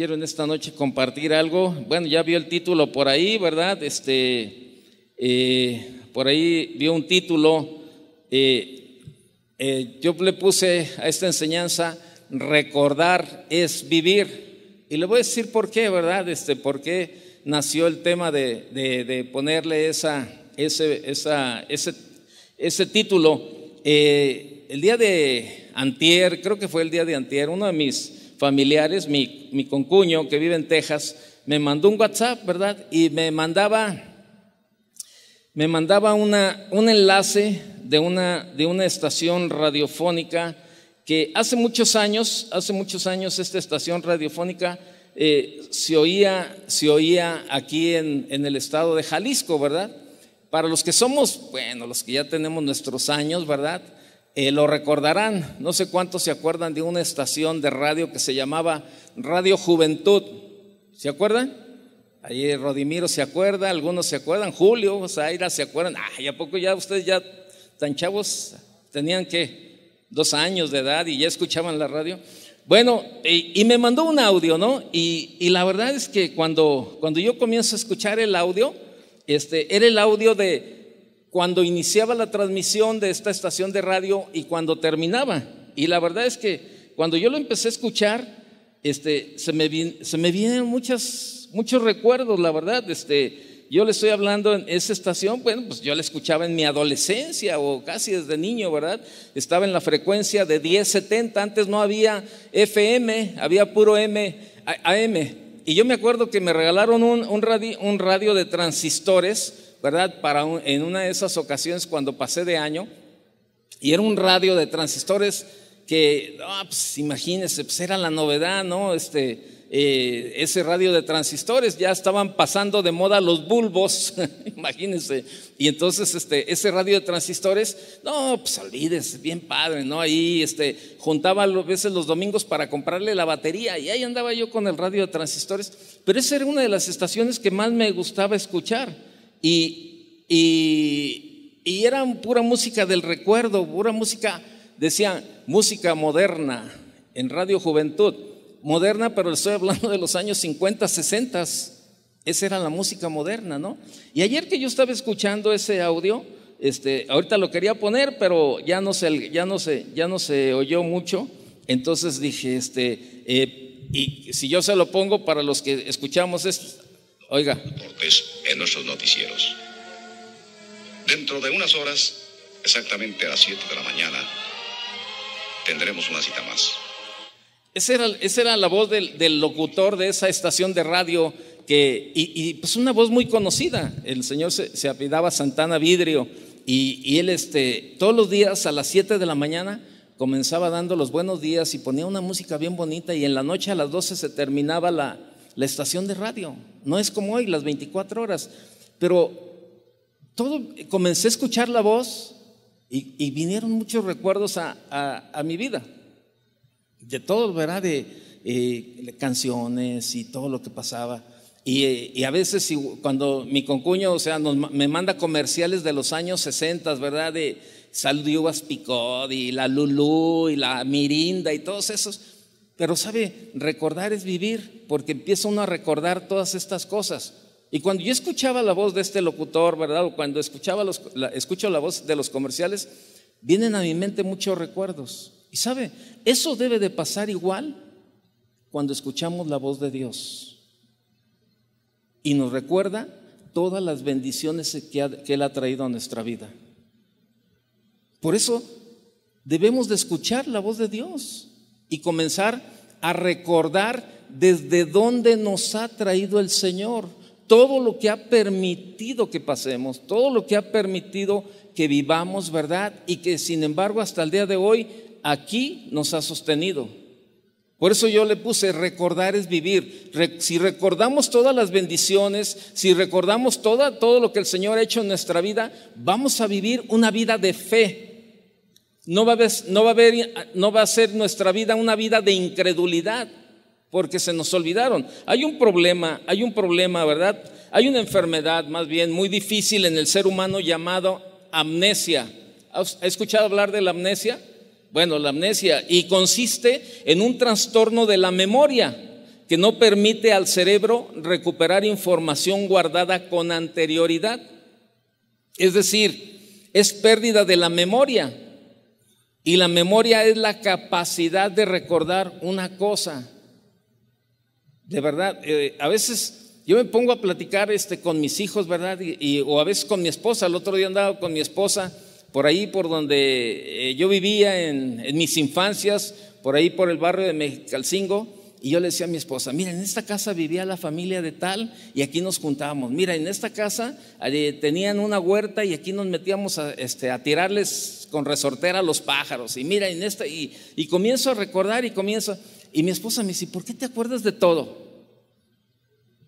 Quiero en esta noche compartir algo. Bueno, ya vio el título por ahí, ¿verdad? Este, eh, por ahí vio un título. Eh, eh, yo le puse a esta enseñanza, recordar es vivir. Y le voy a decir por qué, ¿verdad? Este, por qué nació el tema de, ponerle esa, ese, ese, ese título. el día de antier, creo que fue el día de antier, uno de mis familiares, mi, concuño que vive en Texas, me mandó un WhatsApp, ¿verdad? Y me mandaba, me mandaba una, un enlace de una, de una estación radiofónica que hace muchos años, hace muchos años esta estación radiofónica eh, se, oía, se oía aquí en, en el estado de Jalisco, ¿verdad? Para los que somos, bueno, los que ya tenemos nuestros años, ¿verdad? Eh, lo recordarán, no sé cuántos se acuerdan de una estación de radio que se llamaba Radio Juventud. ¿Se acuerdan? Ahí Rodimiro se acuerda, algunos se acuerdan, Julio, Zaira se acuerdan. ¿Y ¿a poco ya ustedes ya tan chavos tenían que dos años de edad y ya escuchaban la radio? Bueno, eh, y, me mandó un audio, ¿no? Y, y, la verdad es que cuando, cuando yo comienzo a escuchar el audio, este, era el audio de, cuando iniciaba la transmisión de esta estación de radio y cuando terminaba. Y la verdad es que cuando yo lo empecé a escuchar, este, se, me, se me vienen muchas, muchos recuerdos, la verdad. Este, yo le estoy hablando en esa estación, bueno, pues yo la escuchaba en mi adolescencia o casi desde niño, ¿verdad? Estaba en la frecuencia de 1070, antes no había FM, había puro M, AM. Y yo me acuerdo que me regalaron un, un radio de transistores ¿verdad? Para en una de esas ocasiones cuando pasé de año, y era un radio de transistores que, ah, pues, imagínense, pues era la novedad, ¿no? Este, eh, ese radio de transistores, ya estaban pasando de moda los bulbos, imagínense. Y entonces este, ese radio de transistores, no, pues olvídense, bien padre, ¿no? Ahí este, juntaba a veces los domingos para comprarle la batería y ahí andaba yo con el radio de transistores. Pero esa era una de las estaciones que más me gustaba escuchar y, y, eran pura música del recuerdo, pura música, decían, música moderna en Radio Juventud. Moderna, pero estoy hablando de los años 50, 60. Esa era la música moderna, ¿no? Y ayer que yo estaba escuchando ese audio, este, ahorita lo quería poner, pero ya no se, ya no ya no se oyó mucho. Entonces dije, este, eh, y si yo se lo pongo para los que escuchamos esto… Oiga. Cortés en nuestros noticieros. Dentro de unas horas, exactamente a las 7 de la mañana, tendremos una cita más. Esa era, la voz del, locutor de esa estación de radio, que, y, y pues una voz muy conocida. El señor se, se Santana Vidrio, y, él este, todos los días a las 7 de la mañana comenzaba dando los buenos días y ponía una música bien bonita, y en la noche a las 12 se terminaba la, la estación de radio. No es como hoy, las 24 horas. Pero todo, comencé a escuchar la voz y, vinieron muchos recuerdos a, mi vida. De todo, ¿verdad? Eh, de canciones y todo lo que pasaba. Y, eh, a veces cuando mi concuño, o sea, me manda comerciales de los años 60, ¿verdad? De Salud y uvas picot y la Lulú y la Mirinda y todos esos pero sabe, recordar es vivir, porque empieza uno a recordar todas estas cosas. Y cuando yo escuchaba la voz de este locutor, ¿verdad? O cuando escuchaba los, la, escucho la voz de los comerciales, vienen a mi mente muchos recuerdos. Y sabe, eso debe de pasar igual cuando escuchamos la voz de Dios. Y nos recuerda todas las bendiciones que Él ha traído a nuestra vida. Por eso debemos de escuchar la voz de Dios y comenzar a recordar desde dónde nos ha traído el Señor, todo lo que ha permitido que pasemos, todo lo que ha permitido que vivamos, ¿verdad? Y que sin embargo hasta el día de hoy aquí nos ha sostenido. Por eso yo le puse, recordar es vivir. si recordamos todas las bendiciones, si recordamos toda, todo lo que el Señor ha hecho en nuestra vida, vamos a vivir una vida de fe, no va, a ser nuestra vida una vida de incredulidad, porque se nos olvidaron. Hay un problema, hay un problema, ¿verdad? Hay una enfermedad más bien muy difícil en el ser humano llamado amnesia. ¿Ha escuchado hablar de la amnesia? Bueno, la amnesia, y consiste en un trastorno de la memoria que no permite al cerebro recuperar información guardada con anterioridad. Es decir, es pérdida de la memoria. Y la memoria es la capacidad de recordar una cosa. De verdad, eh, a veces yo me pongo a platicar este, con mis hijos, ¿verdad? Y, o a veces con mi esposa. El otro día andaba con mi esposa por ahí, por donde eh, yo vivía en, en mis infancias, por ahí por el barrio de Mexicalcingo y yo le decía a mi esposa, mira, en esta casa vivía la familia de tal y aquí nos juntábamos. Mira, en esta casa eh, tenían una huerta y aquí nos metíamos a, este, tirarles con resortera a los pájaros. Y mira, en esta, y, comienzo a recordar y comienzo. Y mi esposa me dice, ¿por qué te acuerdas de todo?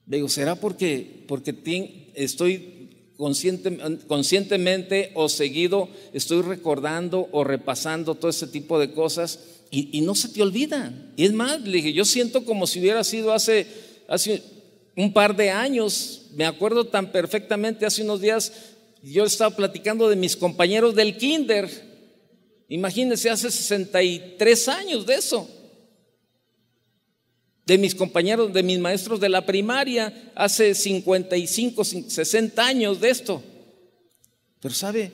Le digo, ¿será porque, porque estoy consciente, conscientemente o seguido, estoy recordando o repasando todo ese tipo de cosas y, no se te olvida. Y es más, le dije, yo siento como si hubiera sido hace, hace un par de años, me acuerdo tan perfectamente, hace unos días yo estaba platicando de mis compañeros del kinder. Imagínense, hace 63 años de eso. De mis compañeros, de mis maestros de la primaria, hace 55, 60 años de esto. Pero sabe,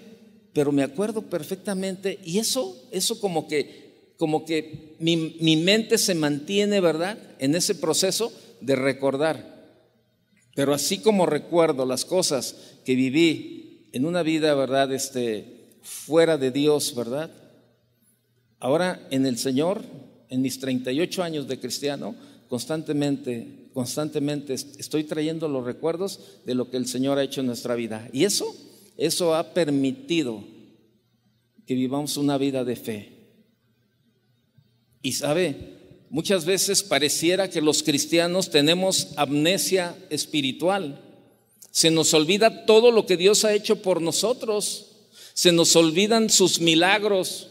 pero me acuerdo perfectamente y eso, eso como que como que mi, mi mente se mantiene, ¿verdad?, en ese proceso de recordar. Pero así como recuerdo las cosas que viví en una vida, ¿verdad?, este, fuera de Dios, ¿verdad? Ahora en el Señor, en mis 38 años de cristiano, constantemente, constantemente estoy trayendo los recuerdos de lo que el Señor ha hecho en nuestra vida. Y eso, eso ha permitido que vivamos una vida de fe. Y sabe, muchas veces pareciera que los cristianos tenemos amnesia espiritual. Se nos olvida todo lo que Dios ha hecho por nosotros. Se nos olvidan sus milagros.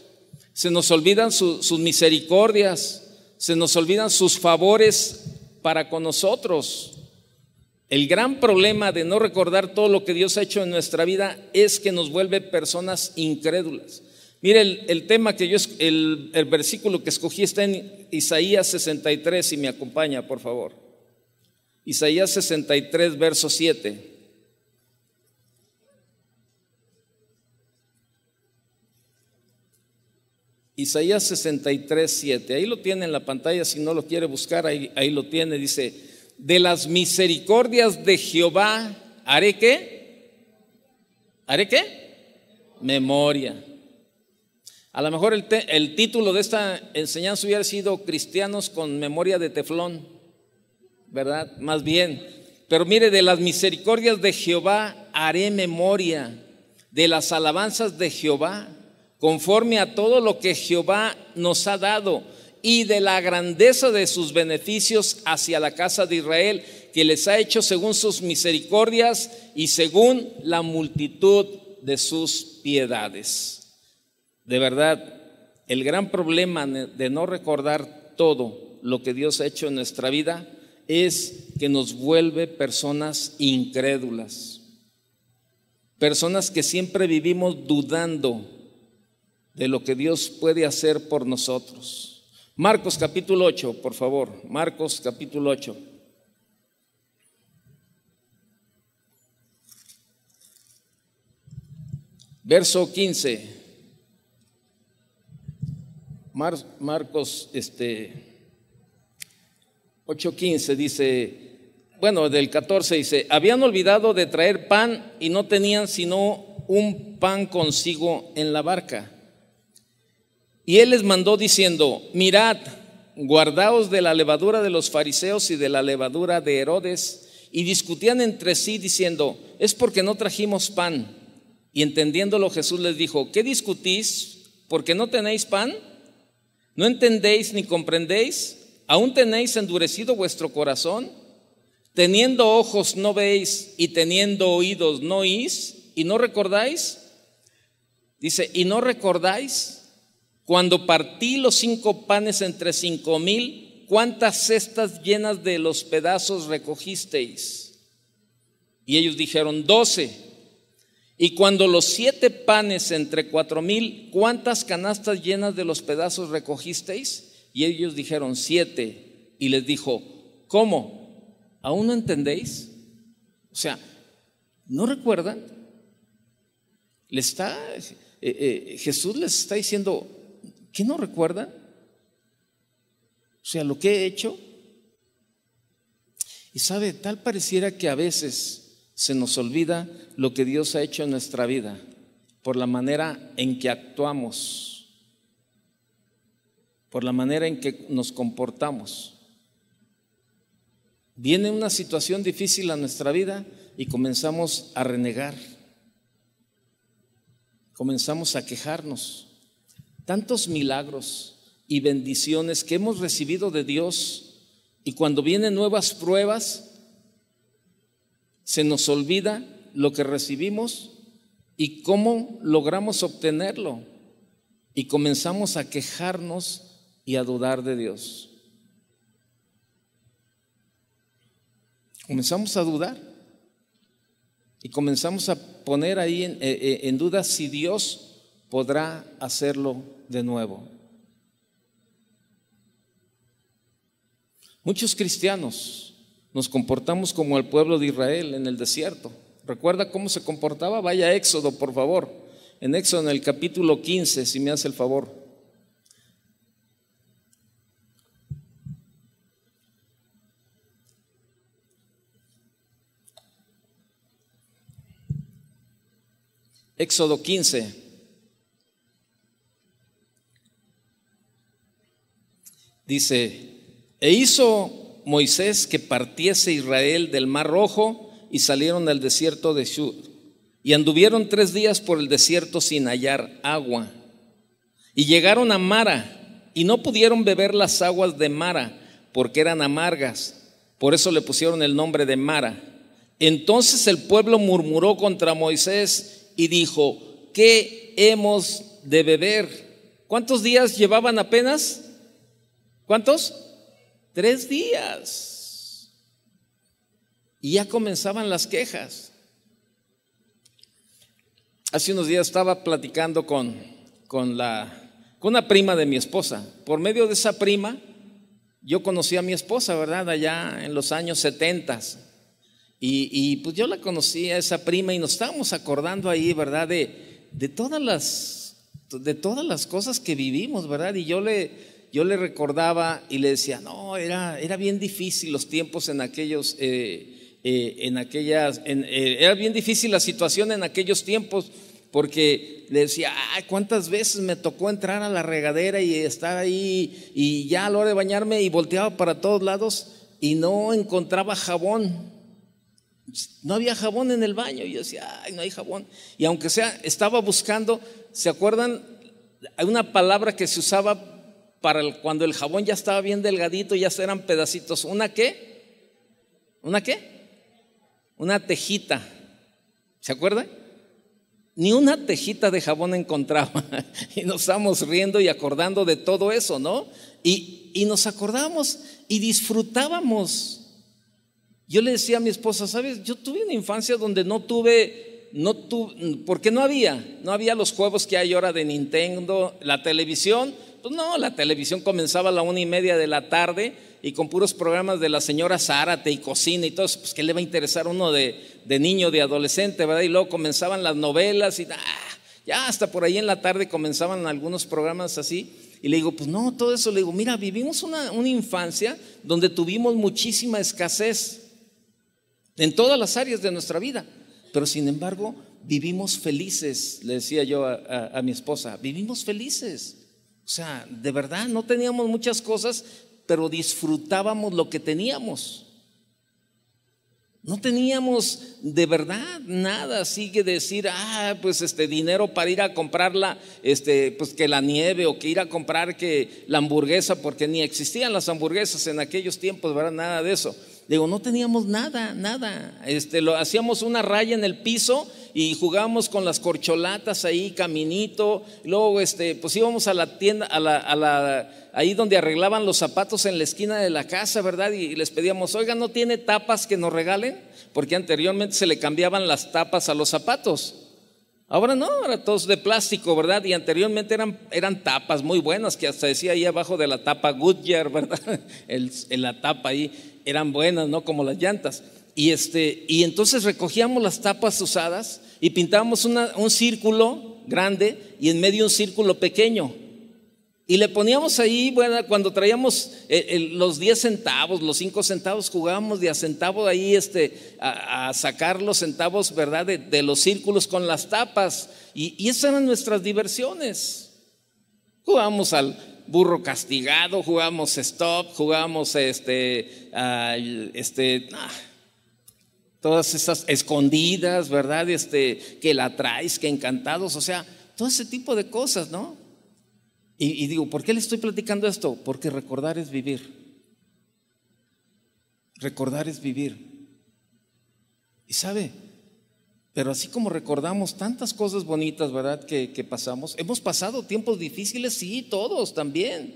Se nos olvidan sus misericordias. Se nos olvidan sus favores para con nosotros. El gran problema de no recordar todo lo que Dios ha hecho en nuestra vida es que nos vuelve personas incrédulas. Mire, el, tema que yo, el, el versículo que escogí está en Isaías 63, si me acompaña, por favor. Isaías 63, verso 7. Isaías 63, 7. Ahí lo tiene en la pantalla, si no lo quiere buscar, ahí, ahí lo tiene. Dice, de las misericordias de Jehová, ¿haré qué? ¿Haré qué? Memoria. A lo mejor el, título de esta enseñanza hubiera sido Cristianos con memoria de teflón, ¿verdad? Más bien. Pero mire, de las misericordias de Jehová haré memoria, de las alabanzas de Jehová, conforme a todo lo que Jehová nos ha dado y de la grandeza de sus beneficios hacia la casa de Israel, que les ha hecho según sus misericordias y según la multitud de sus piedades. De verdad, el gran problema de no recordar todo lo que Dios ha hecho en nuestra vida es que nos vuelve personas incrédulas, personas que siempre vivimos dudando de lo que Dios puede hacer por nosotros. Marcos capítulo 8, por favor, Marcos capítulo 8. Verso 15. Marcos este, 8:15 dice, bueno, del 14 dice, habían olvidado de traer pan y no tenían sino un pan consigo en la barca. Y él les mandó diciendo, mirad, guardaos de la levadura de los fariseos y de la levadura de Herodes. Y discutían entre sí diciendo, es porque no trajimos pan. Y entendiéndolo Jesús les dijo, ¿qué discutís? ¿Porque no tenéis pan? ¿No entendéis ni comprendéis? ¿Aún tenéis endurecido vuestro corazón? Teniendo ojos no veis y teniendo oídos no oís y no recordáis. Dice, ¿y no recordáis? Cuando partí los cinco panes entre cinco mil, ¿cuántas cestas llenas de los pedazos recogisteis? Y ellos dijeron, doce. Y cuando los siete panes entre cuatro mil, ¿cuántas canastas llenas de los pedazos recogisteis? Y ellos dijeron, siete. Y les dijo, ¿cómo? ¿Aún no entendéis? O sea, ¿no recuerdan? Le está, eh, eh, Jesús les está diciendo, ¿qué no recuerdan? O sea, lo que he hecho. Y sabe, tal pareciera que a veces se nos olvida lo que Dios ha hecho en nuestra vida por la manera en que actuamos, por la manera en que nos comportamos. Viene una situación difícil a nuestra vida y comenzamos a renegar, comenzamos a quejarnos. Tantos milagros y bendiciones que hemos recibido de Dios y cuando vienen nuevas pruebas, se nos olvida lo que recibimos y cómo logramos obtenerlo. Y comenzamos a quejarnos y a dudar de Dios. Comenzamos a dudar y comenzamos a poner ahí en, eh, eh, duda si Dios podrá hacerlo de nuevo. Muchos cristianos nos comportamos como el pueblo de Israel en el desierto. ¿Recuerda cómo se comportaba? Vaya Éxodo, por favor. En Éxodo, en el capítulo 15, si me hace el favor. Éxodo 15. Dice, e hizo Moisés que partiese Israel del mar rojo y salieron al desierto de Shur. Y anduvieron tres días por el desierto sin hallar agua. Y llegaron a Mara y no pudieron beber las aguas de Mara porque eran amargas. Por eso le pusieron el nombre de Mara. Entonces el pueblo murmuró contra Moisés y dijo, ¿qué hemos de beber? ¿Cuántos días llevaban apenas? ¿Cuántos? Tres días. Y ya comenzaban las quejas. Hace unos días estaba platicando con, con, la, con una prima de mi esposa. Por medio de esa prima, yo conocí a mi esposa, ¿verdad? Allá en los años setentas. Y, pues yo la conocí a esa prima y nos estábamos acordando ahí, ¿verdad? de, todas, las, de todas las cosas que vivimos, ¿verdad? Y yo le, yo le recordaba y le decía, no, era, era bien difícil los tiempos en aquellos, eh, eh, en aquellas, eh, era bien difícil la situación en aquellos tiempos, porque le decía, ay, cuántas veces me tocó entrar a la regadera y estar ahí, y ya a la hora de bañarme y volteaba para todos lados y no encontraba jabón. No había jabón en el baño, y yo decía, ay, no hay jabón. Y aunque sea, estaba buscando, ¿se acuerdan? Hay una palabra que se usaba para cuando el jabón ya estaba bien delgadito, ya eran pedacitos. ¿Una qué? ¿Una qué? Una tejita. ¿Se acuerdan? Ni una tejita de jabón encontraba. y nos estamos riendo y acordando de todo eso, ¿no? Y, y nos acordábamos y disfrutábamos. Yo le decía a mi esposa, ¿sabes? Yo tuve una infancia donde no tuve, no tuve, porque no había, no había los juegos que hay ahora de Nintendo, la televisión pues no, la televisión comenzaba a la una y media de la tarde y con puros programas de la señora Zárate y cocina y todo eso, pues ¿qué le va a interesar uno de, niño, de adolescente, verdad? Y luego comenzaban las novelas y ah, ya hasta por ahí en la tarde comenzaban algunos programas así. Y le digo, pues no, todo eso, le digo, mira, vivimos una, infancia donde tuvimos muchísima escasez en todas las áreas de nuestra vida, pero sin embargo vivimos felices, le decía yo a mi esposa, vivimos felices. O sea, de verdad no teníamos muchas cosas, pero disfrutábamos lo que teníamos. No teníamos de verdad nada sigue decir, ah, pues este dinero para ir a comprarla, este, pues que la nieve o que ir a comprar que la hamburguesa, porque ni existían las hamburguesas en aquellos tiempos, ¿verdad? Nada de eso. Digo, no teníamos nada, nada. Este, lo hacíamos una raya en el piso y jugamos con las corcholatas ahí, caminito, luego este, pues íbamos a la tienda, a la, a la, ahí donde arreglaban los zapatos en la esquina de la casa, ¿verdad? Y, les pedíamos, oiga, ¿no tiene tapas que nos regalen? Porque anteriormente se le cambiaban las tapas a los zapatos. Ahora no, ahora todos de plástico, ¿verdad? Y anteriormente eran, eran tapas muy buenas, que hasta decía ahí abajo de la tapa Goodyear, ¿verdad? El, la tapa ahí, eran buenas, ¿no? Como las llantas. Y, este, y entonces recogíamos las tapas usadas y pintábamos un círculo grande y en medio un círculo pequeño. Y le poníamos ahí, bueno, cuando traíamos eh, los 10 centavos, los 5 centavos, jugábamos de a centavo ahí este, a, sacar los centavos, ¿verdad? De, los círculos con las tapas. Y, esas eran nuestras diversiones. Jugábamos al burro castigado, jugábamos stop, jugábamos este, ah, este, ah, todas esas escondidas, ¿verdad? Este, que la traes, que encantados, o sea, todo ese tipo de cosas, ¿no? Y, digo, ¿por qué le estoy platicando esto? Porque recordar es vivir. Recordar es vivir. Y sabe, pero así como recordamos tantas cosas bonitas, ¿verdad? Que, que, pasamos, hemos pasado tiempos difíciles, sí, todos también.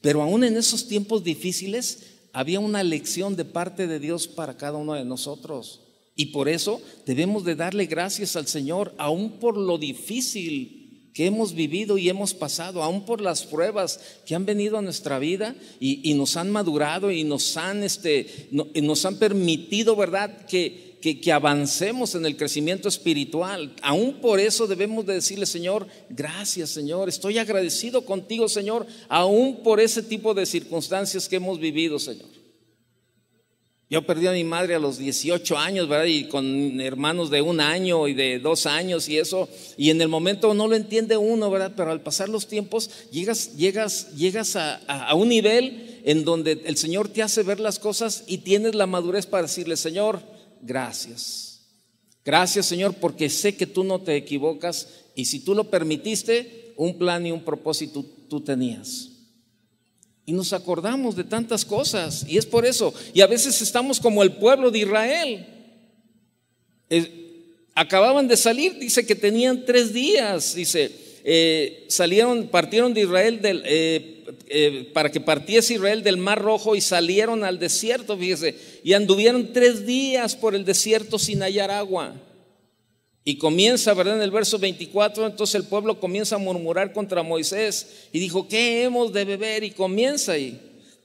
Pero aún en esos tiempos difíciles había una lección de parte de Dios para cada uno de nosotros. Y por eso debemos de darle gracias al Señor, aún por lo difícil que hemos vivido y hemos pasado, aún por las pruebas que han venido a nuestra vida y, nos han madurado y nos han, este, nos han permitido, ¿verdad?, que que, avancemos en el crecimiento espiritual. Aún por eso debemos de decirle, Señor, gracias, Señor, estoy agradecido contigo, Señor, aún por ese tipo de circunstancias que hemos vivido, Señor. Yo perdí a mi madre a los 18 años, ¿verdad? Y con hermanos de un año y de dos años y eso. Y en el momento no lo entiende uno, ¿verdad? Pero al pasar los tiempos llegas, llegas, llegas a, a, un nivel en donde el Señor te hace ver las cosas y tienes la madurez para decirle, Señor, gracias. Gracias Señor porque sé que tú no te equivocas y si tú lo permitiste, un plan y un propósito tú tenías. Y nos acordamos de tantas cosas y es por eso. Y a veces estamos como el pueblo de Israel. acababan de salir, dice que tenían tres días, dice, eh, salieron, partieron de Israel eh, eh, para que partiese Israel del Mar Rojo y salieron al desierto, fíjese, y anduvieron tres días por el desierto sin hallar agua. Y comienza, ¿verdad? En el verso 24, entonces el pueblo comienza a murmurar contra Moisés y dijo, ¿qué hemos de beber? Y comienza ahí.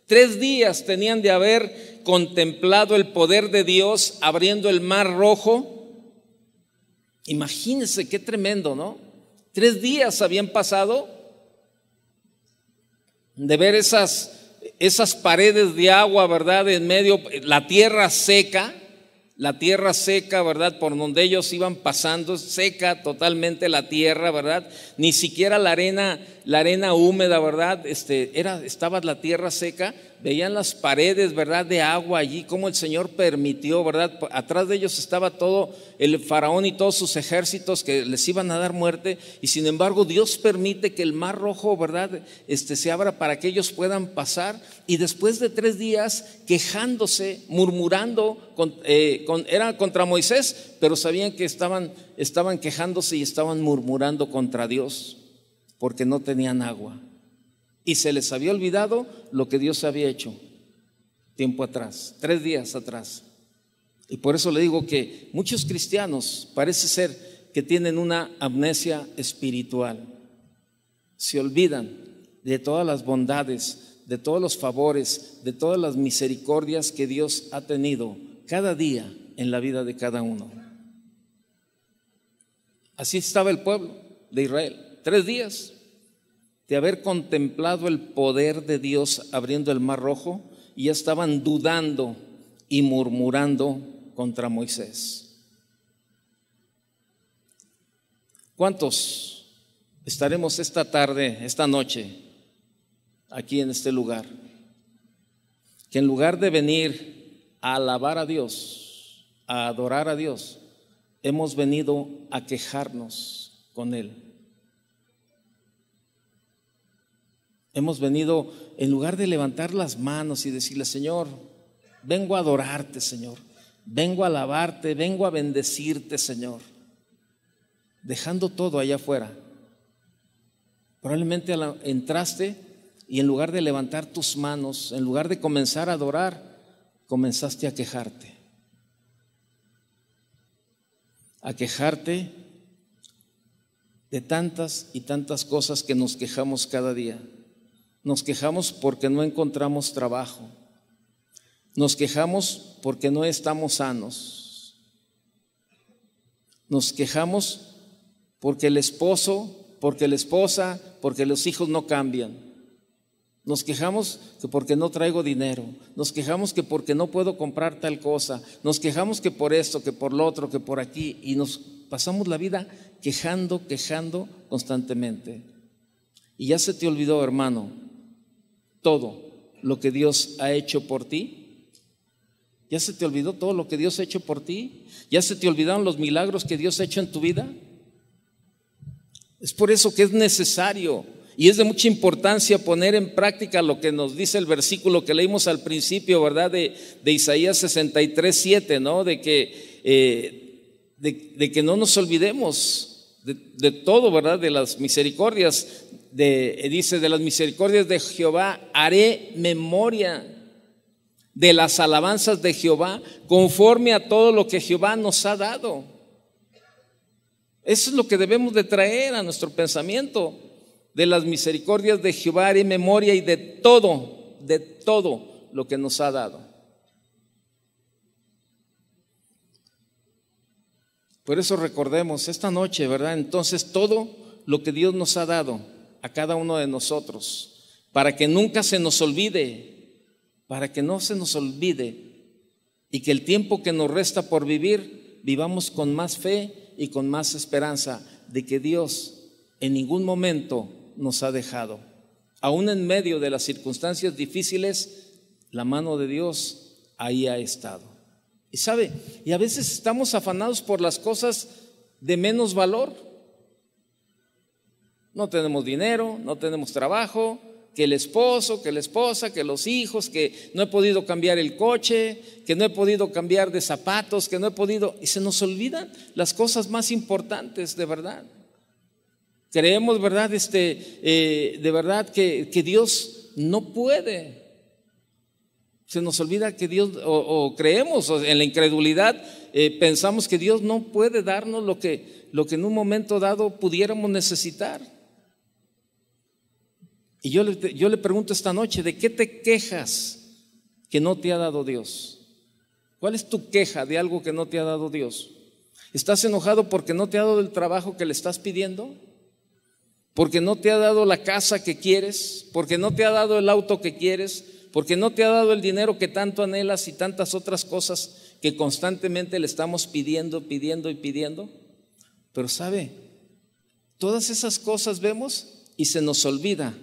Tres días tenían de haber contemplado el poder de Dios abriendo el mar rojo. Imagínense qué tremendo, ¿no? Tres días habían pasado de ver esas, esas paredes de agua, ¿verdad? En medio, la tierra seca, la tierra seca, ¿verdad? Por donde ellos iban pasando, seca totalmente la tierra, ¿verdad? Ni siquiera la arena la arena húmeda, ¿verdad? Este, era, estaba la tierra seca, veían las paredes, ¿verdad? De agua allí, como el Señor permitió, ¿verdad? Atrás de ellos estaba todo el faraón y todos sus ejércitos que les iban a dar muerte, y sin embargo Dios permite que el mar rojo, ¿verdad? Este, se abra para que ellos puedan pasar, y después de tres días quejándose, murmurando, eh, eran contra Moisés, pero sabían que estaban, estaban quejándose y estaban murmurando contra Dios porque no tenían agua. Y se les había olvidado lo que Dios había hecho tiempo atrás, tres días atrás. Y por eso le digo que muchos cristianos parece ser que tienen una amnesia espiritual. Se olvidan de todas las bondades, de todos los favores, de todas las misericordias que Dios ha tenido cada día en la vida de cada uno. Así estaba el pueblo de Israel tres días de haber contemplado el poder de Dios abriendo el mar rojo y ya estaban dudando y murmurando contra Moisés. ¿Cuántos estaremos esta tarde, esta noche, aquí en este lugar? Que en lugar de venir a alabar a Dios, a adorar a Dios, hemos venido a quejarnos con Él. hemos venido, en lugar de levantar las manos y decirle, Señor, vengo a adorarte, Señor, vengo a alabarte, vengo a bendecirte, Señor, dejando todo allá afuera. Probablemente entraste y en lugar de levantar tus manos, en lugar de comenzar a adorar, comenzaste a quejarte. A quejarte de tantas y tantas cosas que nos quejamos cada día. Nos quejamos porque no encontramos trabajo. Nos quejamos porque no estamos sanos. Nos quejamos porque el esposo, porque la esposa, porque los hijos no cambian. Nos quejamos que porque no traigo dinero, nos quejamos que porque no puedo comprar tal cosa, nos quejamos que por esto, que por lo otro, que por aquí, y nos pasamos la vida quejando, quejando constantemente. Y ya se te olvidó, hermano, todo lo que Dios ha hecho por ti? ¿Ya se te olvidó todo lo que Dios ha hecho por ti? ¿Ya se te olvidaron los milagros que Dios ha hecho en tu vida? Es por eso que es necesario y es de mucha importancia poner en práctica lo que nos dice el versículo que leímos al principio, ¿verdad? De, Isaías 63, 7, ¿no? De que, eh, de, que no nos olvidemos de, de, todo, ¿verdad? De las misericordias, dice, de las misericordias de Jehová haré memoria de las alabanzas de Jehová conforme a todo lo que Jehová nos ha dado. Eso es lo que debemos de traer a nuestro pensamiento. De las misericordias de Jehová haré memoria y de todo, de todo lo que nos ha dado. Por eso recordemos esta noche, ¿verdad? Entonces todo lo que Dios nos ha dado a cada uno de nosotros, para que nunca se nos olvide, para que no se nos olvide, y que el tiempo que nos resta por vivir, vivamos con más fe y con más esperanza de que Dios en ningún momento nos ha dejado. Aún en medio de las circunstancias difíciles, la mano de Dios ahí ha estado. Y sabe, y a veces estamos afanados por las cosas de menos valor. No tenemos dinero, no tenemos trabajo, que el esposo, que la esposa, que los hijos, que no he podido cambiar el coche, que no he podido cambiar de zapatos, que no he podido... Y se nos olvidan las cosas más importantes, de verdad. Creemos, ¿verdad? Este, eh, de verdad que, Dios no puede. Se nos olvida que Dios, o, creemos, en la incredulidad, eh, pensamos que Dios no puede darnos lo que, lo que en un momento dado pudiéramos necesitar. Y yo le, yo le pregunto esta noche, ¿de qué te quejas que no te ha dado Dios? ¿Cuál es tu queja de algo que no te ha dado Dios? ¿Estás enojado porque no te ha dado el trabajo que le estás pidiendo? ¿Porque no te ha dado la casa que quieres? ¿Porque no te ha dado el auto que quieres? ¿Porque no te ha dado el dinero que tanto anhelas y tantas otras cosas que constantemente le estamos pidiendo, pidiendo y pidiendo? Pero sabe, todas esas cosas vemos y se nos olvida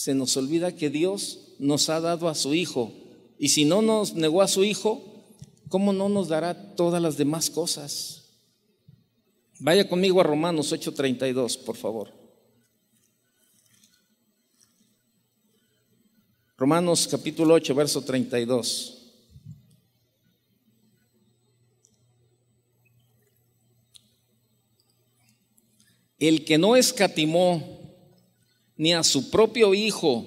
se nos olvida que Dios nos ha dado a su Hijo. Y si no nos negó a su Hijo, ¿cómo no nos dará todas las demás cosas? Vaya conmigo a Romanos 8:32, por favor. Romanos capítulo 8, verso 32. El que no escatimó ni a su propio Hijo,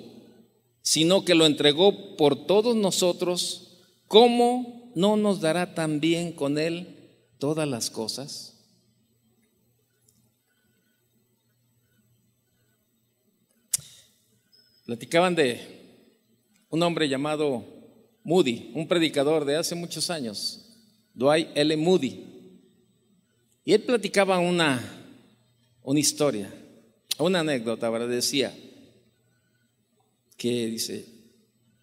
sino que lo entregó por todos nosotros, ¿cómo no nos dará también con Él todas las cosas? Platicaban de un hombre llamado Moody, un predicador de hace muchos años, Dwight L. Moody. Y él platicaba una, una historia una anécdota, ¿verdad? Decía que dice,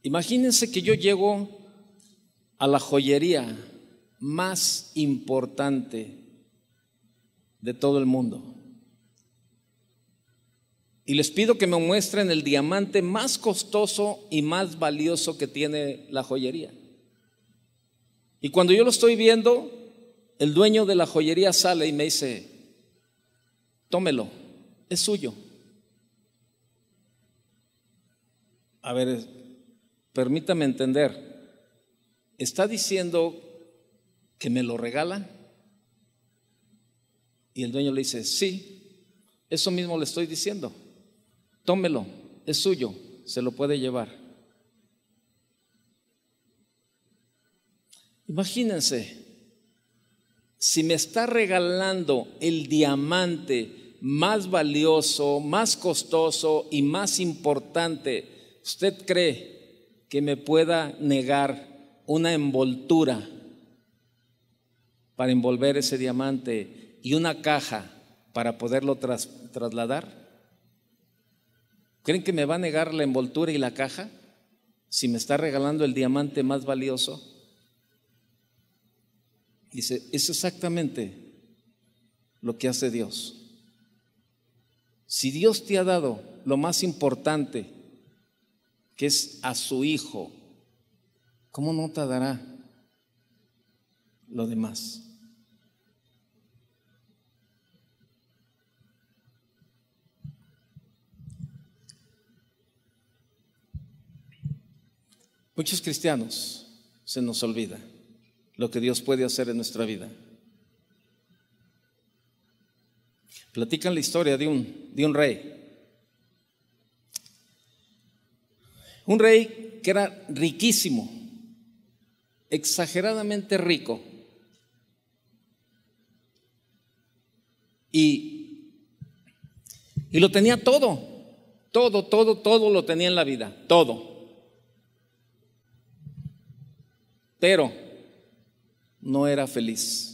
imagínense que yo llego a la joyería más importante de todo el mundo. Y les pido que me muestren el diamante más costoso y más valioso que tiene la joyería. Y cuando yo lo estoy viendo, el dueño de la joyería sale y me dice, tómelo es suyo. A ver, permítame entender. ¿Está diciendo que me lo regalan Y el dueño le dice, sí, eso mismo le estoy diciendo. Tómelo, es suyo, se lo puede llevar. Imagínense, si me está regalando el diamante más valioso, más costoso y más importante, ¿usted cree que me pueda negar una envoltura para envolver ese diamante y una caja para poderlo trasladar? ¿Creen que me va a negar la envoltura y la caja si me está regalando el diamante más valioso? Dice, es exactamente lo que hace Dios. Si Dios te ha dado lo más importante, que es a su Hijo, ¿cómo no te dará lo demás? Muchos cristianos se nos olvida lo que Dios puede hacer en nuestra vida. Platican la historia de un, de un rey. Un rey que era riquísimo, exageradamente rico. Y, y lo tenía todo, todo, todo, todo lo tenía en la vida, todo. Pero no era feliz.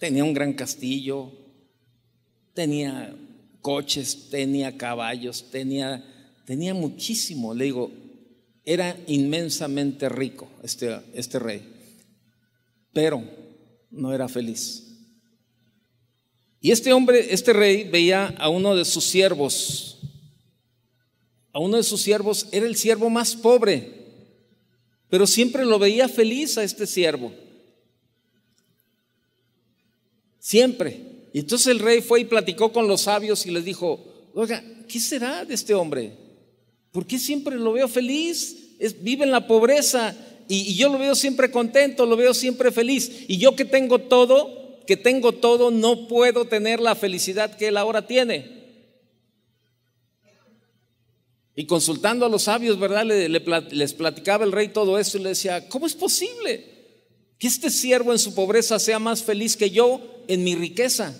Tenía un gran castillo, tenía coches, tenía caballos, tenía, tenía muchísimo. Le digo, era inmensamente rico este, este rey, pero no era feliz. Y este hombre, este rey, veía a uno de sus siervos. A uno de sus siervos era el siervo más pobre, pero siempre lo veía feliz a este siervo. Siempre. Y entonces el rey fue y platicó con los sabios y les dijo, oiga, ¿qué será de este hombre? ¿Por qué siempre lo veo feliz? vive en la pobreza y, yo lo veo siempre contento, lo veo siempre feliz. Y yo que tengo todo, que tengo todo, no puedo tener la felicidad que él ahora tiene. Y consultando a los sabios, ¿verdad? les platicaba el rey todo eso y le decía, ¿cómo es posible? Que este siervo en su pobreza sea más feliz que yo en mi riqueza.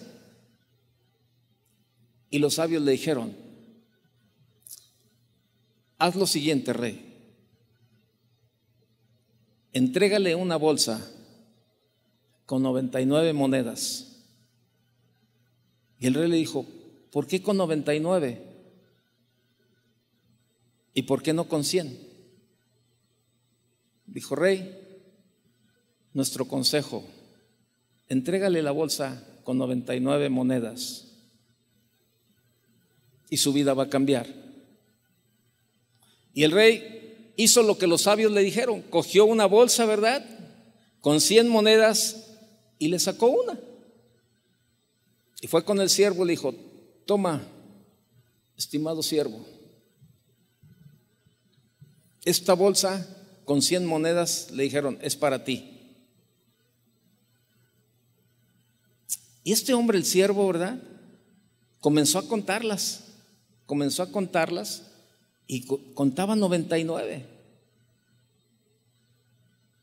Y los sabios le dijeron, haz lo siguiente, rey. Entrégale una bolsa con 99 monedas. Y el rey le dijo, ¿por qué con 99? ¿Y por qué no con 100? Dijo, rey, nuestro consejo, entrégale la bolsa con 99 monedas y su vida va a cambiar. Y el rey hizo lo que los sabios le dijeron, cogió una bolsa, ¿verdad? Con 100 monedas y le sacó una. Y fue con el siervo y le dijo, toma, estimado siervo, esta bolsa con 100 monedas le dijeron, es para ti. Y este hombre, el siervo, ¿verdad? Comenzó a contarlas, comenzó a contarlas y contaba 99.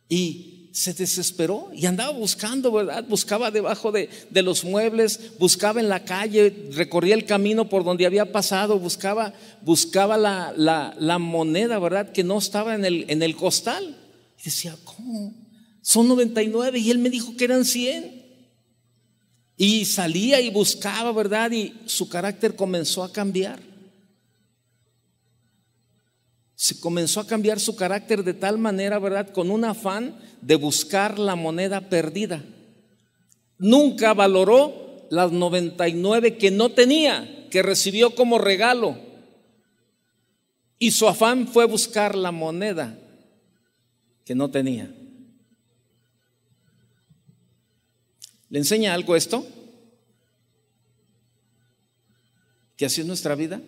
Y se desesperó y andaba buscando, ¿verdad? Buscaba debajo de, los muebles, buscaba en la calle, recorría el camino por donde había pasado, buscaba, buscaba la, la, moneda, ¿verdad? Que no estaba en el, en el costal. Y decía, ¿cómo? Son 99 y él me dijo que eran 100. Y salía y buscaba, ¿verdad? Y su carácter comenzó a cambiar. Se comenzó a cambiar su carácter de tal manera, ¿verdad? Con un afán de buscar la moneda perdida. Nunca valoró las 99 que no tenía, que recibió como regalo. Y su afán fue buscar la moneda que no tenía. ¿Le enseña algo esto? ¿Que así es nuestra vida?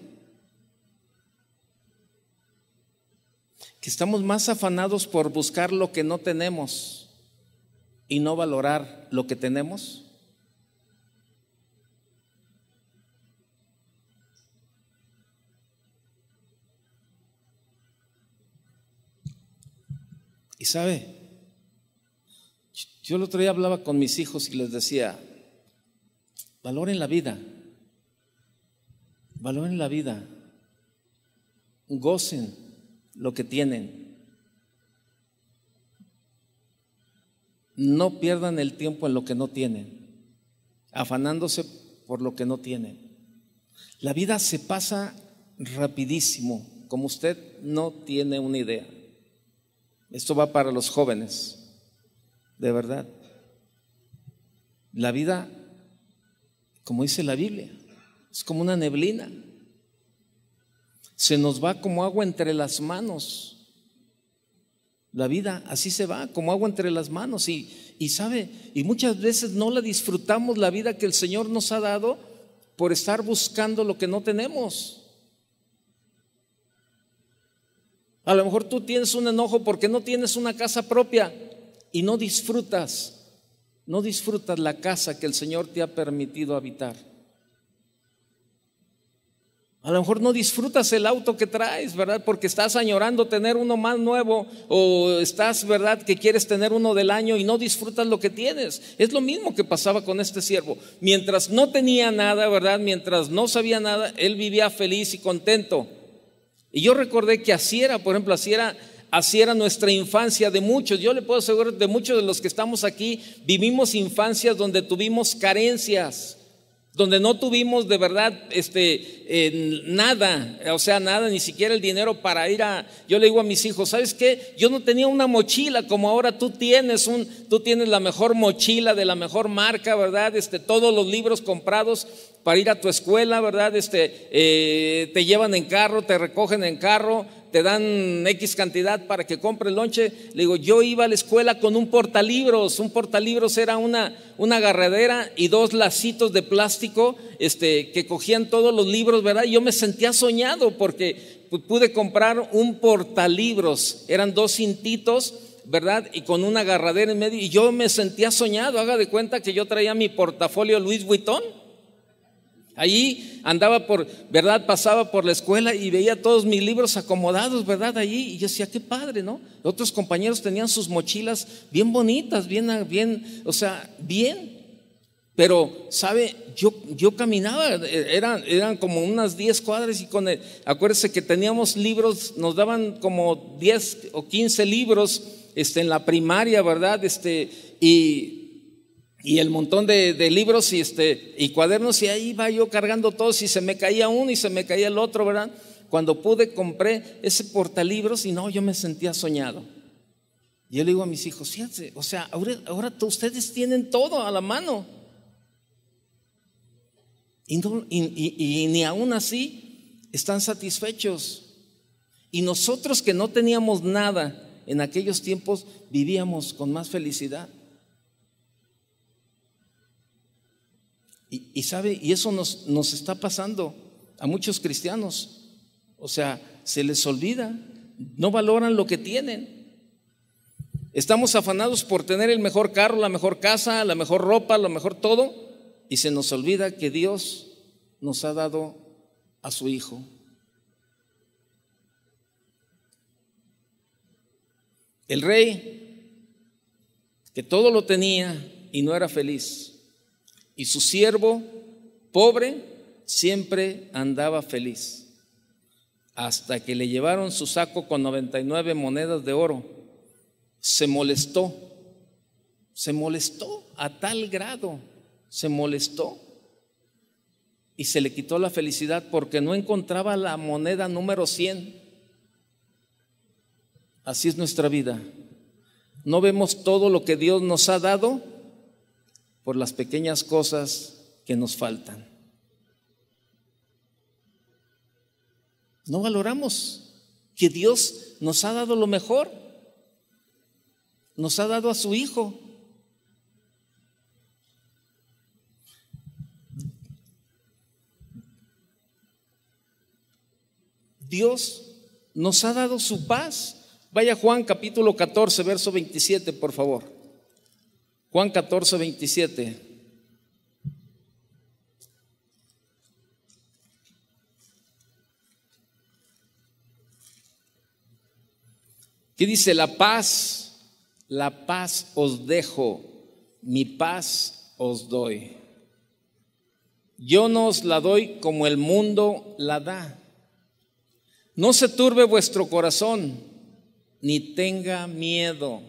Que estamos más afanados por buscar lo que no tenemos y no valorar lo que tenemos. ¿Y sabe? Yo el otro día hablaba con mis hijos y les decía, valoren la vida, valoren la vida, gocen lo que tienen, no pierdan el tiempo en lo que no tienen, afanándose por lo que no tienen. La vida se pasa rapidísimo, como usted no tiene una idea. Esto va para los jóvenes de verdad. La vida, como dice la Biblia, es como una neblina. Se nos va como agua entre las manos. La vida así se va, como agua entre las manos. Y, sabe, y muchas veces no la disfrutamos la vida que el Señor nos ha dado por estar buscando lo que no tenemos. A lo mejor tú tienes un enojo porque no tienes una casa propia y no disfrutas, no disfrutas la casa que el Señor te ha permitido habitar. A lo mejor no disfrutas el auto que traes, ¿verdad? Porque estás añorando tener uno más nuevo o estás, ¿verdad?, que quieres tener uno del año y no disfrutas lo que tienes. Es lo mismo que pasaba con este siervo. Mientras no tenía nada, ¿verdad? Mientras no sabía nada, él vivía feliz y contento. Y yo recordé que así era, por ejemplo, así era Así era nuestra infancia de muchos. Yo le puedo asegurar de muchos de los que estamos aquí vivimos infancias donde tuvimos carencias, donde no tuvimos de verdad este, eh, nada, o sea, nada, ni siquiera el dinero para ir a... Yo le digo a mis hijos, ¿sabes qué? Yo no tenía una mochila como ahora tú tienes, un, tú tienes la mejor mochila de la mejor marca, ¿verdad? Este, todos los libros comprados para ir a tu escuela, ¿verdad? Este, eh, te llevan en carro, te recogen en carro te dan X cantidad para que compres lonche. Le digo, yo iba a la escuela con un portalibros. Un portalibros era una, una agarradera y dos lacitos de plástico este, que cogían todos los libros, ¿verdad? yo me sentía soñado porque pude comprar un portalibros. Eran dos cintitos. ¿Verdad? Y con una agarradera en medio. Y yo me sentía soñado. Haga de cuenta que yo traía mi portafolio Luis Vuitton Allí andaba por, ¿verdad? Pasaba por la escuela y veía todos mis libros acomodados, ¿verdad? Allí. Y yo decía, qué padre, ¿no? Otros compañeros tenían sus mochilas bien bonitas, bien, bien, o sea, bien. Pero, ¿sabe? Yo, yo caminaba, eran, eran como unas 10 cuadras y con el, acuérdese que teníamos libros, nos daban como 10 o 15 libros este, en la primaria, ¿verdad? Este, y y el montón de, libros y, este, y cuadernos y ahí iba yo cargando todos y se me caía uno y se me caía el otro, ¿verdad? Cuando pude compré ese portalibros y no, yo me sentía soñado. Y yo le digo a mis hijos, fíjense, o sea, ahora, ustedes tienen todo a la mano. Y, y ni aún así están satisfechos. Y nosotros que no teníamos nada en aquellos tiempos vivíamos con más felicidad. Y, sabe, y eso nos, nos está pasando a muchos cristianos. O sea, se les olvida, no valoran lo que tienen. Estamos afanados por tener el mejor carro, la mejor casa, la mejor ropa, lo mejor todo, y se nos olvida que Dios nos ha dado a su Hijo. El rey que todo lo tenía y no era feliz y su siervo pobre siempre andaba feliz, hasta que le llevaron su saco con 99 monedas de oro. Se molestó, se molestó a tal grado, se molestó y se le quitó la felicidad porque no encontraba la moneda número 100. Así es nuestra vida. No vemos todo lo que Dios nos ha dado por las pequeñas cosas que nos faltan. No valoramos que Dios nos ha dado lo mejor, nos ha dado a su Hijo. Dios nos ha dado su paz. Vaya Juan capítulo 14, verso 27, por favor. Juan 14, 27. ¿Qué dice? La paz, la paz os dejo, mi paz os doy. Yo no os la doy como el mundo la da. No se turbe vuestro corazón, ni tenga miedo.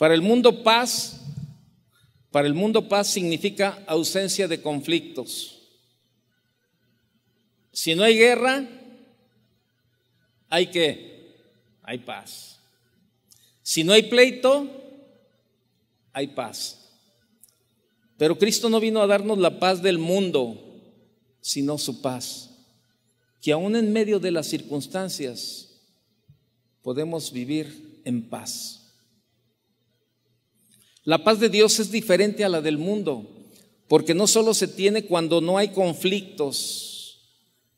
Para el mundo paz, para el mundo paz significa ausencia de conflictos. Si no hay guerra, hay que, hay paz. Si no hay pleito, hay paz. Pero Cristo no vino a darnos la paz del mundo, sino su paz, que aún en medio de las circunstancias podemos vivir en paz. La paz de Dios es diferente a la del mundo, porque no solo se tiene cuando no hay conflictos,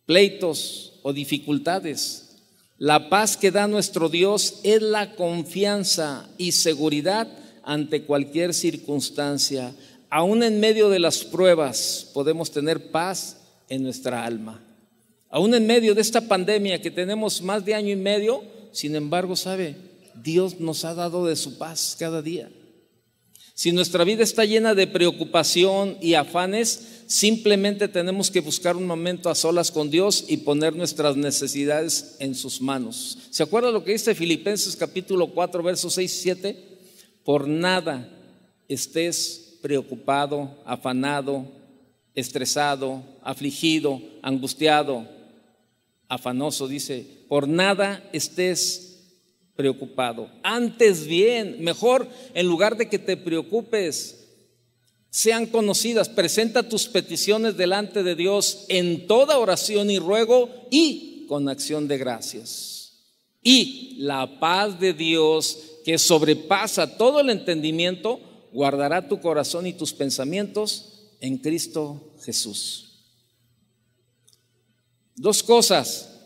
pleitos o dificultades. La paz que da nuestro Dios es la confianza y seguridad ante cualquier circunstancia. Aún en medio de las pruebas podemos tener paz en nuestra alma. Aún en medio de esta pandemia que tenemos más de año y medio, sin embargo, sabe, Dios nos ha dado de su paz cada día. Si nuestra vida está llena de preocupación y afanes, simplemente tenemos que buscar un momento a solas con Dios y poner nuestras necesidades en sus manos. ¿Se acuerda lo que dice Filipenses capítulo 4, versos 6 y 7? Por nada estés preocupado, afanado, estresado, afligido, angustiado, afanoso, dice, por nada estés preocupado. Antes bien, mejor en lugar de que te preocupes, sean conocidas, presenta tus peticiones delante de Dios en toda oración y ruego y con acción de gracias. Y la paz de Dios que sobrepasa todo el entendimiento, guardará tu corazón y tus pensamientos en Cristo Jesús. Dos cosas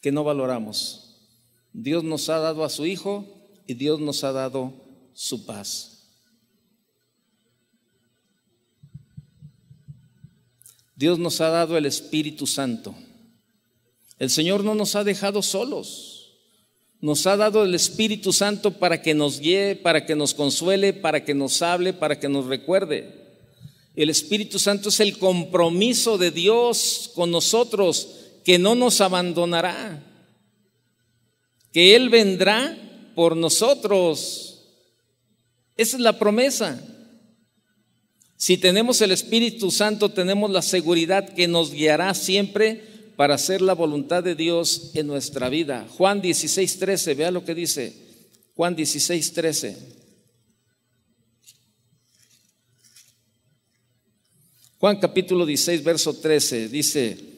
que no valoramos. Dios nos ha dado a su Hijo y Dios nos ha dado su paz. Dios nos ha dado el Espíritu Santo. El Señor no nos ha dejado solos. Nos ha dado el Espíritu Santo para que nos guíe, para que nos consuele, para que nos hable, para que nos recuerde. El Espíritu Santo es el compromiso de Dios con nosotros que no nos abandonará que Él vendrá por nosotros. Esa es la promesa. Si tenemos el Espíritu Santo, tenemos la seguridad que nos guiará siempre para hacer la voluntad de Dios en nuestra vida. Juan 16, 13, vea lo que dice. Juan 16, 13. Juan capítulo 16, verso 13, dice,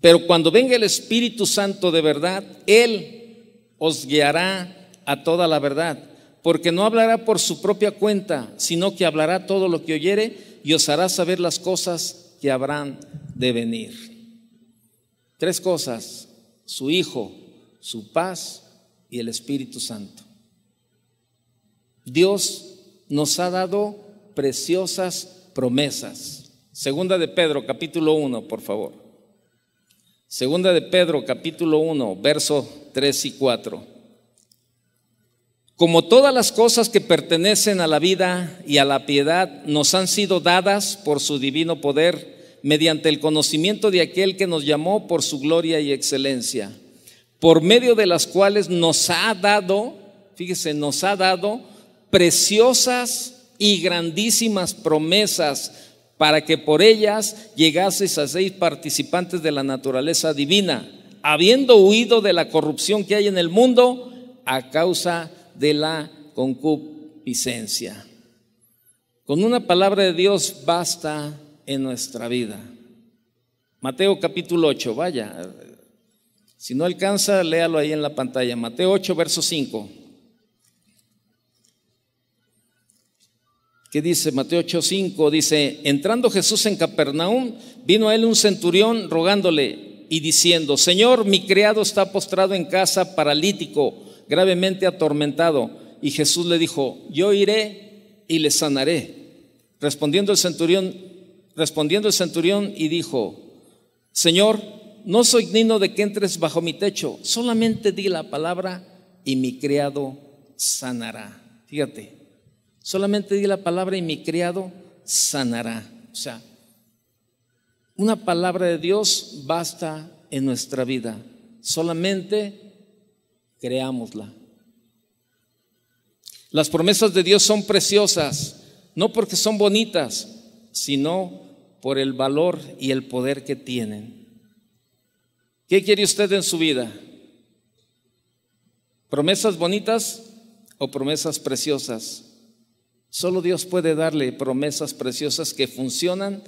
pero cuando venga el Espíritu Santo de verdad, Él os guiará a toda la verdad, porque no hablará por su propia cuenta, sino que hablará todo lo que oyere y os hará saber las cosas que habrán de venir. Tres cosas, su Hijo, su paz y el Espíritu Santo. Dios nos ha dado preciosas promesas. Segunda de Pedro, capítulo 1, por favor. Segunda de Pedro, capítulo 1, verso 3 y 4. Como todas las cosas que pertenecen a la vida y a la piedad nos han sido dadas por su divino poder, mediante el conocimiento de aquel que nos llamó por su gloria y excelencia, por medio de las cuales nos ha dado, fíjese, nos ha dado preciosas y grandísimas promesas para que por ellas llegases a seis participantes de la naturaleza divina, habiendo huido de la corrupción que hay en el mundo a causa de la concupiscencia. Con una palabra de Dios basta en nuestra vida. Mateo capítulo 8, vaya. Si no alcanza, léalo ahí en la pantalla. Mateo 8, verso 5. ¿Qué dice Mateo 8:5? Dice, entrando Jesús en Capernaum, vino a él un centurión rogándole y diciendo, Señor, mi criado está postrado en casa, paralítico, gravemente atormentado. Y Jesús le dijo, yo iré y le sanaré. Respondiendo el centurión, respondiendo el centurión y dijo, Señor, no soy digno de que entres bajo mi techo, solamente di la palabra y mi criado sanará. Fíjate, Solamente di la palabra y mi criado sanará. O sea, una palabra de Dios basta en nuestra vida. Solamente creámosla. Las promesas de Dios son preciosas, no porque son bonitas, sino por el valor y el poder que tienen. ¿Qué quiere usted en su vida? ¿Promesas bonitas o promesas preciosas? Solo Dios puede darle promesas preciosas que funcionan,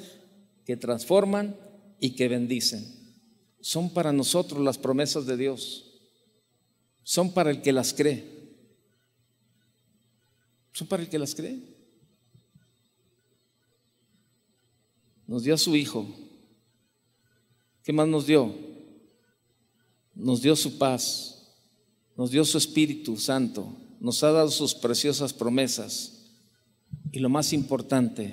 que transforman y que bendicen. Son para nosotros las promesas de Dios. Son para el que las cree. Son para el que las cree. Nos dio a su Hijo. ¿Qué más nos dio? Nos dio su paz. Nos dio su Espíritu Santo. Nos ha dado sus preciosas promesas y lo más importante,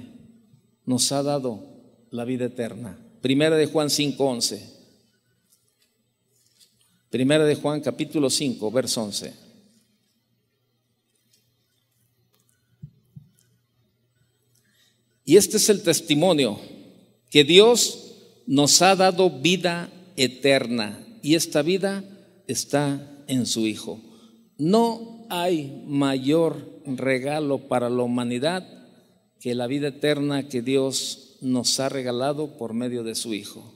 nos ha dado la vida eterna. Primera de Juan 5, 11. Primera de Juan capítulo 5, verso 11. Y este es el testimonio, que Dios nos ha dado vida eterna y esta vida está en su Hijo. No hay mayor regalo para la humanidad que la vida eterna que Dios nos ha regalado por medio de su Hijo.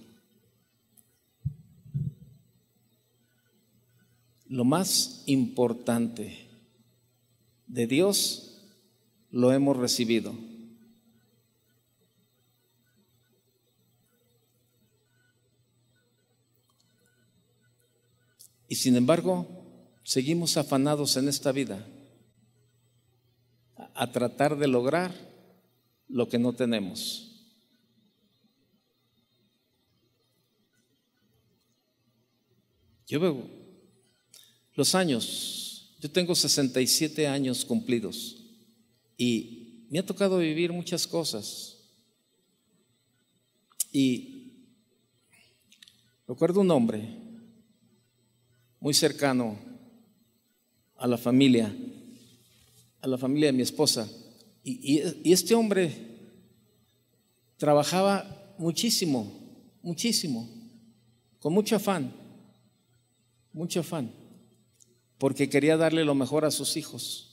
Lo más importante de Dios lo hemos recibido. Y sin embargo, seguimos afanados en esta vida a tratar de lograr lo que no tenemos. Yo veo los años, yo tengo 67 años cumplidos y me ha tocado vivir muchas cosas. Y recuerdo un hombre muy cercano a la familia a la familia de mi esposa. Y, y, este hombre trabajaba muchísimo, muchísimo, con mucho afán, mucho afán, porque quería darle lo mejor a sus hijos.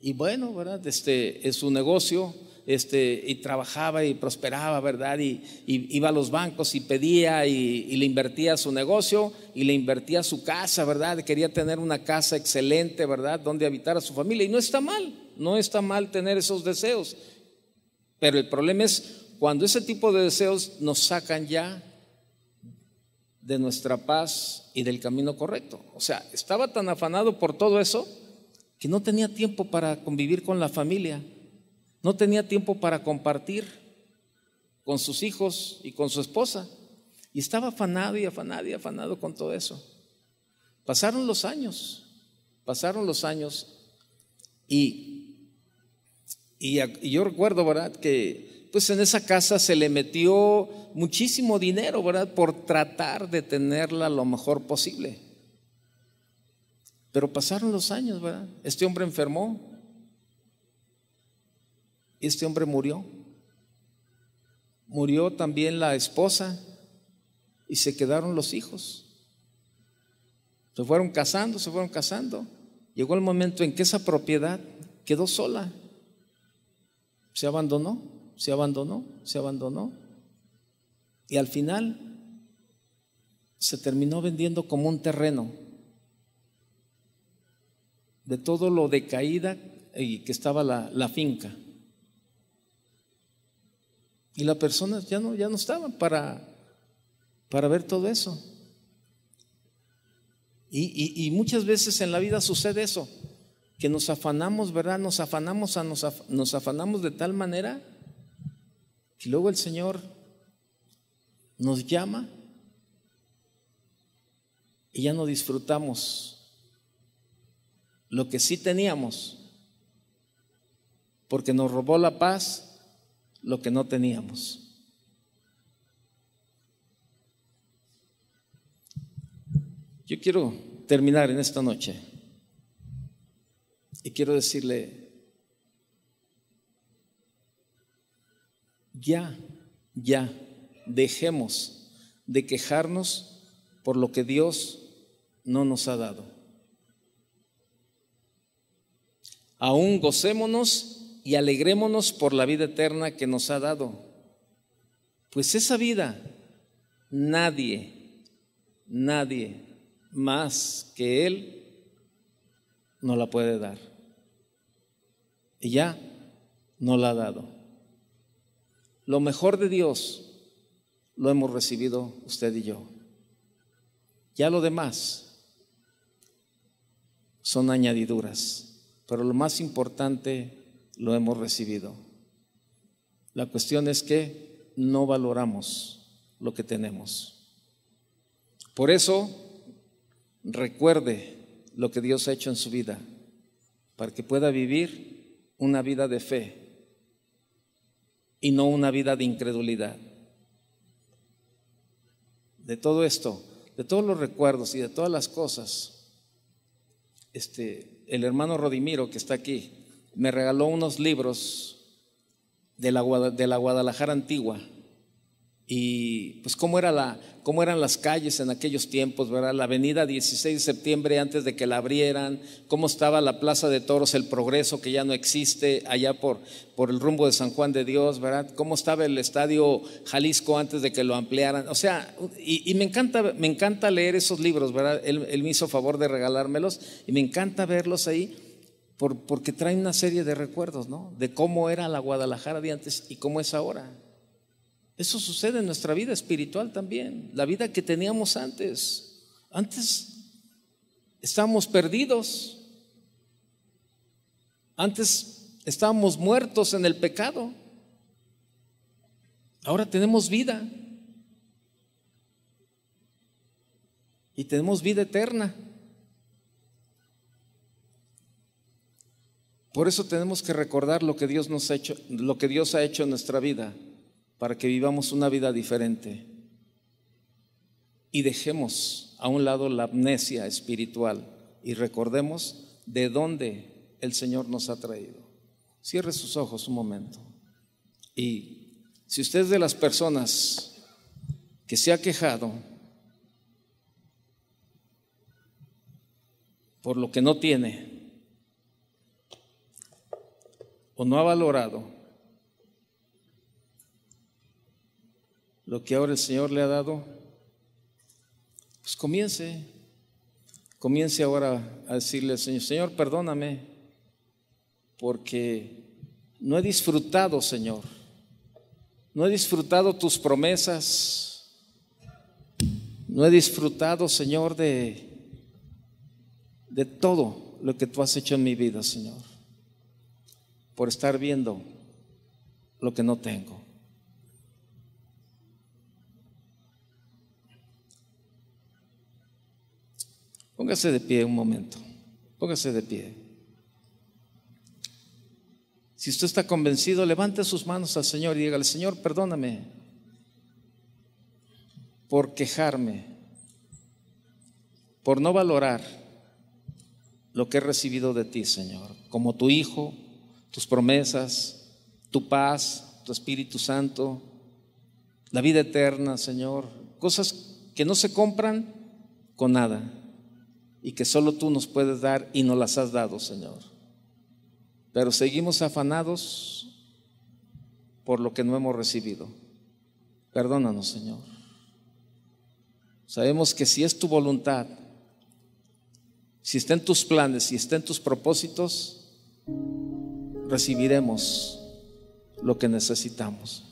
Y bueno, ¿verdad? Este es su negocio, este, y trabajaba y prosperaba, ¿verdad? Y, iba a los bancos y pedía y, le invertía su negocio y le invertía su casa, ¿verdad? Quería tener una casa excelente, ¿verdad? Donde habitar a su familia. Y no está mal, no está mal tener esos deseos. Pero el problema es cuando ese tipo de deseos nos sacan ya de nuestra paz y del camino correcto. O sea, estaba tan afanado por todo eso que no tenía tiempo para convivir con la familia no tenía tiempo para compartir con sus hijos y con su esposa. Y estaba afanado y afanado y afanado con todo eso. Pasaron los años, pasaron los años y, y, yo recuerdo, ¿verdad? Que pues en esa casa se le metió muchísimo dinero, ¿verdad? Por tratar de tenerla lo mejor posible. Pero pasaron los años, ¿verdad? Este hombre enfermó, este hombre murió. Murió también la esposa y se quedaron los hijos. Se fueron casando, se fueron casando. Llegó el momento en que esa propiedad quedó sola. Se abandonó, se abandonó, se abandonó. Y al final se terminó vendiendo como un terreno. De todo lo decaída y que estaba la finca. Y la persona ya no, ya no estaba para, para ver todo eso. Y, muchas veces en la vida sucede eso, que nos afanamos, ¿verdad? Nos afanamos, a, nos, nos afanamos de tal manera que luego el Señor nos llama y ya no disfrutamos lo que sí teníamos, porque nos robó la paz, lo que no teníamos. Yo quiero terminar en esta noche y quiero decirle, ya, ya, dejemos de quejarnos por lo que Dios no nos ha dado. Aún gocémonos y alegrémonos por la vida eterna que nos ha dado. Pues esa vida nadie, nadie más que Él no la puede dar. Y ya no la ha dado. Lo mejor de Dios lo hemos recibido usted y yo. Ya lo demás son añadiduras, pero lo más importante lo hemos recibido. La cuestión es que no valoramos lo que tenemos. Por eso, recuerde lo que Dios ha hecho en su vida, para que pueda vivir una vida de fe y no una vida de incredulidad. De todo esto, de todos los recuerdos y de todas las cosas, este, el hermano Rodimiro que está aquí, me regaló unos libros de la, Guadalajara antigua y pues cómo, eran las calles en aquellos tiempos, ¿verdad? La avenida 16 de septiembre antes de que la abrieran, cómo estaba la Plaza de Toros, el Progreso que ya no existe allá por, el rumbo de San Juan de Dios, ¿verdad? Cómo estaba el Estadio Jalisco antes de que lo ampliaran. O sea, y, me, encanta, leer esos libros, ¿verdad? Él, él me hizo favor de regalármelos y me encanta verlos ahí porque trae una serie de recuerdos, ¿no? De cómo era la Guadalajara de antes y cómo es ahora. Eso sucede en nuestra vida espiritual también, la vida que teníamos antes. Antes estábamos perdidos, antes estábamos muertos en el pecado, ahora tenemos vida y tenemos vida eterna. Por eso tenemos que recordar lo que Dios nos ha hecho, lo que Dios ha hecho en nuestra vida, para que vivamos una vida diferente. Y dejemos a un lado la amnesia espiritual y recordemos de dónde el Señor nos ha traído. Cierre sus ojos un momento. Y si usted es de las personas que se ha quejado por lo que no tiene, o no ha valorado lo que ahora el Señor le ha dado, pues comience, comience ahora a decirle al Señor, Señor, perdóname, porque no he disfrutado, Señor, no he disfrutado tus promesas, no he disfrutado, Señor, de, de todo lo que tú has hecho en mi vida, Señor por estar viendo lo que no tengo. Póngase de pie un momento, póngase de pie. Si usted está convencido, levante sus manos al Señor y dígale, Señor, perdóname por quejarme, por no valorar lo que he recibido de ti, Señor, como tu hijo, tus promesas, tu paz, tu Espíritu Santo, la vida eterna, Señor. Cosas que no se compran con nada y que solo tú nos puedes dar y nos las has dado, Señor. Pero seguimos afanados por lo que no hemos recibido. Perdónanos, Señor. Sabemos que si es tu voluntad, si está en tus planes, si está en tus propósitos, recibiremos lo que necesitamos.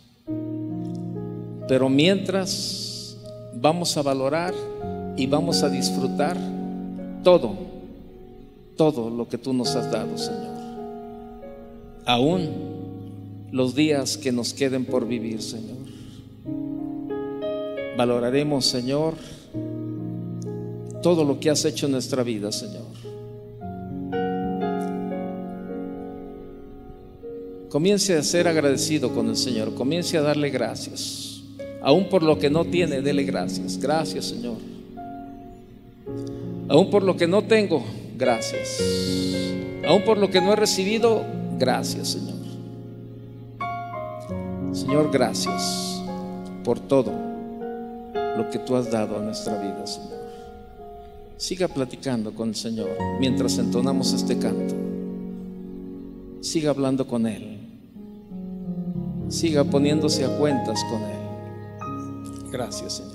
Pero mientras vamos a valorar y vamos a disfrutar todo, todo lo que tú nos has dado, Señor. Aún los días que nos queden por vivir, Señor. Valoraremos, Señor, todo lo que has hecho en nuestra vida, Señor. Comience a ser agradecido con el Señor, comience a darle gracias. Aún por lo que no tiene, dele gracias. Gracias, Señor. Aún por lo que no tengo, gracias. Aún por lo que no he recibido, gracias, Señor. Señor, gracias por todo lo que tú has dado a nuestra vida, Señor. Siga platicando con el Señor mientras entonamos este canto. Siga hablando con Él siga poniéndose a cuentas con Él. Gracias, Señor.